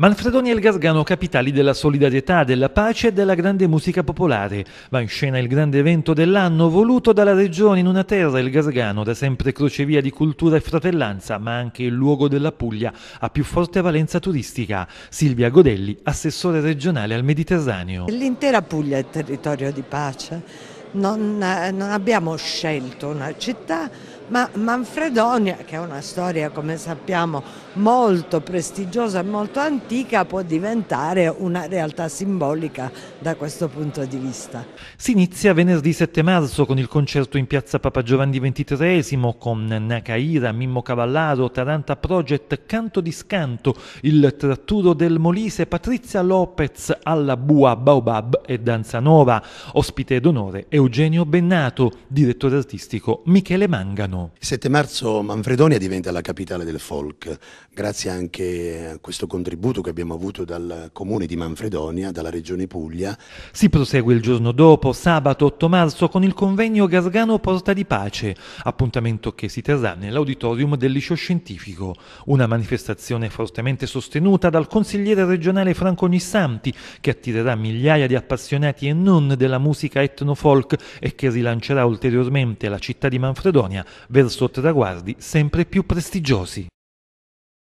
Manfredoni e il Gargano capitali della solidarietà, della pace e della grande musica popolare. Va in scena il grande evento dell'anno voluto dalla regione in una terra, il Gargano, da sempre crocevia di cultura e fratellanza, ma anche il luogo della Puglia a più forte valenza turistica. Silvia Godelli, assessore regionale al Mediterraneo. L'intera Puglia è territorio di pace. Non, eh, non abbiamo scelto una città, ma Manfredonia, che è una storia come sappiamo molto prestigiosa e molto antica, può diventare una realtà simbolica da questo punto di vista. Si inizia venerdì 7 marzo con il concerto in piazza Papa Giovanni XXIII con Nakaira, Mimmo Cavallaro, Taranta Project, Canto di Scanto, il Tratturo del Molise, Patrizia Lopez, Alla Bua, Baobab e Danzanova. Ospite d'onore Eugenio Bennato, direttore artistico Michele Mangano. Il 7 marzo Manfredonia diventa la capitale del folk, grazie anche a questo contributo che abbiamo avuto dal comune di Manfredonia, dalla regione Puglia. Si prosegue il giorno dopo, sabato 8 marzo, con il convegno Gasgano Porta di Pace, appuntamento che si terrà nell'auditorium del liceo scientifico, una manifestazione fortemente sostenuta dal consigliere regionale Franco Nissanti, che attirerà migliaia di appassionati e non della musica etnofolk e che rilancerà ulteriormente la città di Manfredonia verso traguardi sempre più prestigiosi.